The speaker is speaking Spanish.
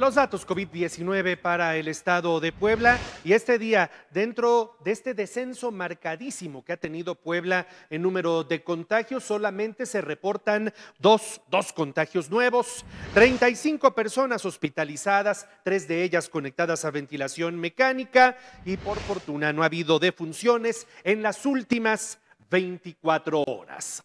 Los datos COVID-19 para el estado de Puebla y este día, dentro de este descenso marcadísimo que ha tenido Puebla en número de contagios, solamente se reportan dos, contagios nuevos, 35 personas hospitalizadas, tres de ellas conectadas a ventilación mecánica y por fortuna no ha habido defunciones en las últimas 24 horas.